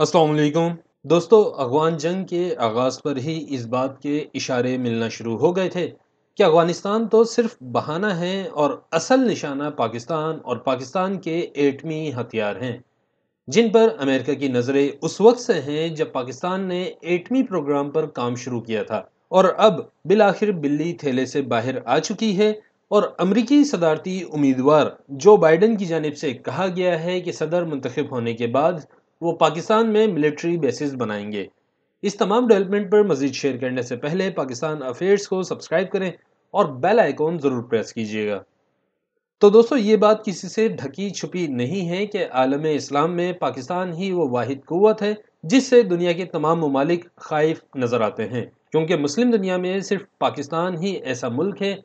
अस्सलाम दोस्तों अफगान जंग के आगाज़ पर ही इस बात के इशारे मिलना शुरू हो गए थे कि अफगानिस्तान तो सिर्फ बहाना है और असल निशाना पाकिस्तान और पाकिस्तान के एटमी हथियार हैं जिन पर अमेरिका की नज़रें उस वक्त से हैं जब पाकिस्तान ने एटमी प्रोग्राम पर काम शुरू किया था और अब बिल आखिर बिल्ली थैले से बाहर आ चुकी है और अमरीकी सदारती उम्मीदवार जो बाइडन की जानब से कहा गया है कि सदर मुंतखब होने के बाद वो पाकिस्तान में मिलिट्री बेसिस बनाएंगे इस तमाम डेवलपमेंट पर मजीद शेयर करने से पहले पाकिस्तान अफेयर्स को सब्सक्राइब करें और बेल आइकॉन ज़रूर प्रेस कीजिएगा तो दोस्तों ये बात किसी से ढकी छुपी नहीं है कि आलम इस्लाम में पाकिस्तान ही वो वाहिद क़वत है जिससे दुनिया के तमाम ममालिक खाइफ नज़र आते हैं क्योंकि मुस्लिम दुनिया में सिर्फ पाकिस्तान ही ऐसा मुल्क है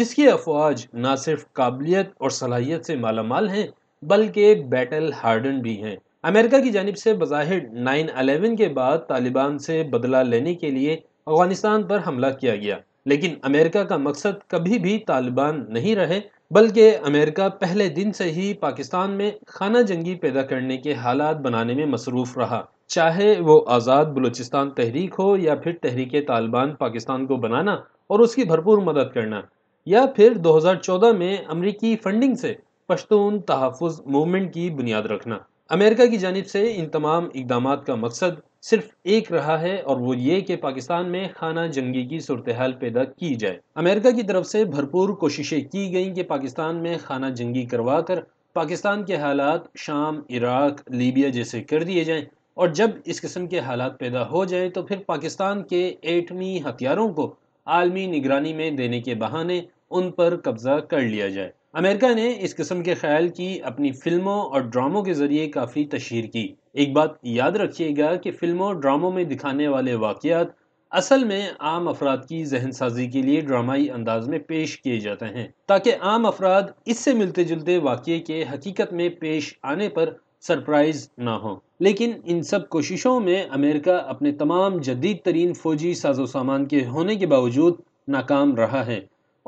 जिसकी अफवाज ना सिर्फ काबिलियत और सलाहियत से मालामाल हैं बल्कि बैटल हार्डन भी हैं अमेरिका की जानब से बज़ाहिर 9/11 के बाद तालिबान से बदला लेने के लिए अफगानिस्तान पर हमला किया गया लेकिन अमेरिका का मकसद कभी भी तालिबान नहीं रहे बल्कि अमेरिका पहले दिन से ही पाकिस्तान में खाना जंगी पैदा करने के हालात बनाने में मसरूफ़ रहा चाहे वो आज़ाद बलूचिस्तान तहरीक हो या फिर तहरीक तालिबान पाकिस्तान को बनाना और उसकी भरपूर मदद करना या फिर 2014 में अमरीकी फंडिंग से पश्तून तहफ़ मूवमेंट की बुनियाद रखना अमेरिका की जानब से इन तमाम इकदाम का मकसद सिर्फ एक रहा है और वो ये कि पाकिस्तान में खाना जंगी की सूरत हाल पैदा की जाए अमेरिका की तरफ से भरपूर कोशिशें की गई कि पाकिस्तान में खाना जंगी करवा कर पाकिस्तान के हालात शाम इराक लीबिया जैसे कर दिए जाएँ और जब इस किस्म के हालात पैदा हो जाएँ तो फिर पाकिस्तान के एटमी हथियारों को आलमी निगरानी में देने के बहाने उन पर कब्ज़ा कर लिया जाए अमेरिका ने इस किस्म के ख्याल की अपनी फिल्मों और ड्रामों के ज़रिए काफ़ी तशहर की एक बात याद रखिएगा कि फिल्मों ड्रामों में दिखाने वाले वाक़ात असल में आम अफराद की जहन साजी के लिए ड्रामाई अंदाज में पेश किए जाते हैं ताकि आम अफराद इससे मिलते जुलते वाक़े के हकीकत में पेश आने पर सरप्राइज ना हो लेकिन इन सब कोशिशों में अमेरिका अपने तमाम जदीद तरीन फौजी साजो सामान के होने के बावजूद नाकाम रहा है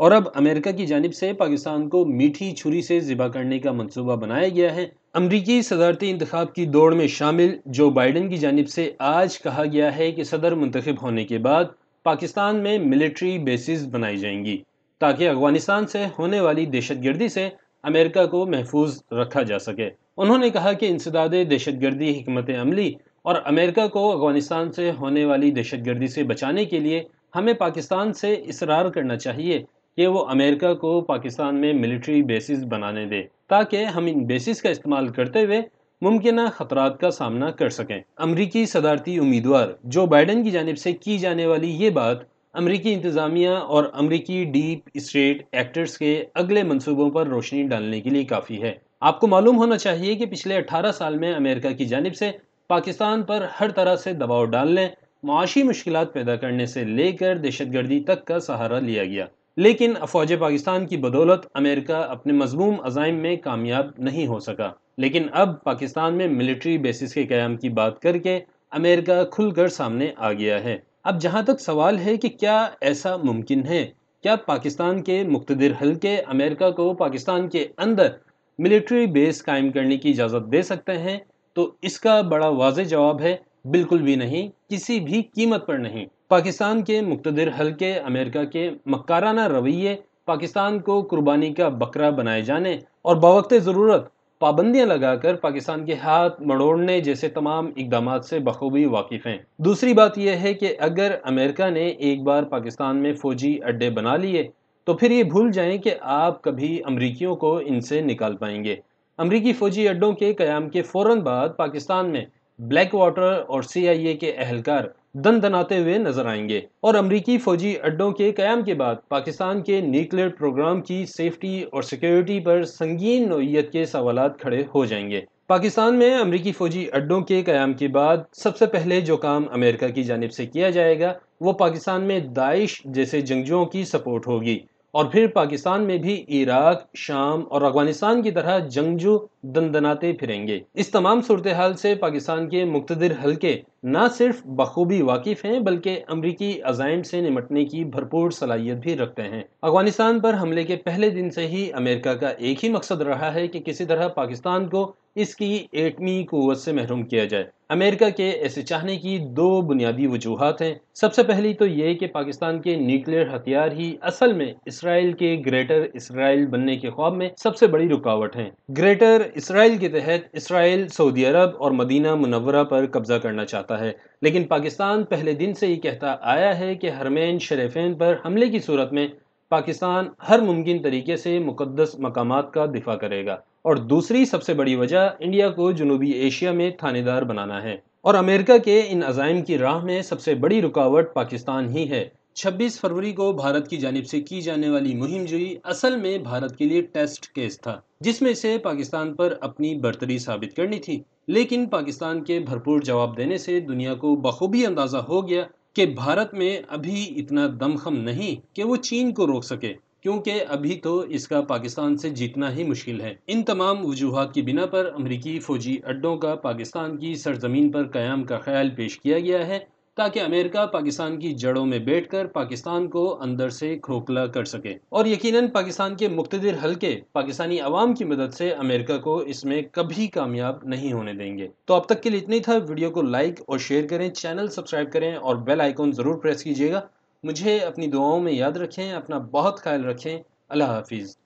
और अब अमेरिका की जानब से पाकिस्तान को मीठी छुरी से ज़िबा करने का मनसूबा बनाया गया है अमरीकी सदारती इंतब की दौड़ में शामिल जो बाइडन की जानब से आज कहा गया है कि सदर मंतखब होने के बाद पाकिस्तान में मिलिट्री बेसिस बनाई जाएंगी ताकि अफगानिस्तान से होने वाली दहशत गर्दी से अमेरिका को महफूज रखा जा सके उन्होंने कहा कि इंसदाद दहशत गर्दी हमत अमली और अमेरिका को अफगानिस्तान से होने वाली दहशत गर्दी से बचाने के लिए हमें पाकिस्तान से इसरार करना चाहिए कि वो अमेरिका को पाकिस्तान में मिलिट्री बेसिस बनाने दे ताकि हम इन बेसिस का इस्तेमाल करते हुए मुमकिन खतरा का सामना कर सकें अमरीकी सदारती उम्मीदवार जो बाइडन की जानब से की जाने वाली ये बात अमरीकी इंतज़ामिया और अमरीकी डीप स्टेट एक्टर्स के अगले मनसूबों पर रोशनी डालने के लिए काफ़ी है आपको मालूम होना चाहिए कि पिछले 18 साल में अमेरिका की जानब से पाकिस्तान पर हर तरह से दबाव डालने माशी मुश्किल पैदा करने से लेकर दहशतगर्दी तक का सहारा लिया गया लेकिन फौज पाकिस्तान की बदौलत अमेरिका अपने मजमूम अजाइम में कामयाब नहीं हो सका लेकिन अब पाकिस्तान में मिलिट्री बेसिस के क्याम की बात करके अमेरिका खुलकर सामने आ गया है अब जहाँ तक सवाल है कि क्या ऐसा मुमकिन है क्या पाकिस्तान के मुख्तर हल्के अमेरिका को पाकिस्तान के अंदर मिलिट्री बेस कायम करने की इजाज़त दे सकते हैं तो इसका बड़ा वाज जवाब है बिल्कुल भी नहीं किसी भी कीमत पर नहीं पाकिस्तान के मुख्तर हल्के अमेरिका के मक्काराना रवैये पाकिस्तान को कुर्बानी का बकरा बनाए जाने और बवक्त ज़रूरत पाबंदियां लगाकर पाकिस्तान के हाथ मड़ोड़ने जैसे तमाम इकदाम से बखूबी वाकिफ़ हैं दूसरी बात यह है कि अगर अमेरिका ने एक बार पाकिस्तान में फ़ौजी अड्डे बना लिए तो फिर ये भूल जाएं कि आप कभी अमरीकियों को इनसे निकाल पाएंगे अमरीकी फ़ौजी अड्डों के क़्याम के फ़ौर बाद पाकिस्तान में ब्लैक वाटर और सी आई ए के अहलकार दन दनाते हुए नजर आएंगे और अमरीकी फौजी अड्डों के क्याम के बाद पाकिस्तान के न्यूक्लियर प्रोग्राम की सेफ्टी और सिक्योरिटी पर संगीन नोयत के सवाल खड़े हो जाएंगे पाकिस्तान में अमरीकी फौजी अड्डों के क्याम के बाद सबसे पहले जो काम अमेरिका की जानब से किया जाएगा वो पाकिस्तान में दाइश जैसे जंगजुओं की सपोर्ट होगी और फिर पाकिस्तान में भी इराक शाम और अफगानिस्तान की तरह जंगजू दंदनाते फिरेंगे इस तमाम सूरत हाल से पाकिस्तान के मुख्तर हल्के न सिर्फ बखूबी वाकिफ हैं बल्कि अमरीकी अजाइम से निमटने की भरपूर सलाहियत भी रखते हैं अफगानिस्तान पर हमले के पहले दिन से ही अमेरिका का एक ही मकसद रहा है कि किसी तरह पाकिस्तान को इसकी एटमी कुत से महरूम किया जाए अमेरिका के ऐसे चाहने की दो बुनियादी वजूहत हैं सबसे पहली तो ये कि पाकिस्तान के न्यूक्लियर हथियार ही असल में इसराइल के ग्रेटर इसराइल बनने के ख्वाब में सबसे बड़ी रुकावट हैं ग्रेटर इसराइल के तहत इसराइल सऊदी अरब और मदीना मुनवरा पर कब्ज़ा करना चाहता है लेकिन पाकिस्तान पहले दिन से ये कहता आया है कि हरमैन शरीफेन पर हमले की सूरत में पाकिस्तान हर मुमकिन तरीके से मुकदस मकाम का दिफा करेगा और दूसरी सबसे बड़ी वजह इंडिया को जनूबी एशिया में थानेदार बनाना है और अमेरिका के इन अजाइम की राह में सबसे बड़ी रुकावट पाकिस्तान ही है 26 फरवरी को भारत की जानब से की जाने वाली मुहिम जुई असल में भारत के लिए टेस्ट केस था जिसमें से पाकिस्तान पर अपनी बर्तरी साबित करनी थी लेकिन पाकिस्तान के भरपूर जवाब देने से दुनिया को बखूबी अंदाज़ा हो गया कि भारत में अभी इतना दमखम नहीं कि वो चीन को रोक सके क्योंकि अभी तो इसका पाकिस्तान से जीतना ही मुश्किल है इन तमाम वजूहत की बिना पर अमरीकी फ़ौजी अड्डों का पाकिस्तान की सरजमीन पर क़्याम का ख्याल पेश किया गया है ताकि अमेरिका पाकिस्तान की जड़ों में बैठकर पाकिस्तान को अंदर से खोखला कर सके और यकीनन पाकिस्तान के मुख्तर हल्के पाकिस्तानी अवाम की मदद से अमेरिका को इसमें कभी कामयाब नहीं होने देंगे तो अब तक के लिए इतना था वीडियो को लाइक और शेयर करें चैनल सब्सक्राइब करें और बेल आइकॉन ज़रूर प्रेस कीजिएगा मुझे अपनी दुआओं में याद रखें अपना बहुत ख्याल रखें अल्लाह हाफिज़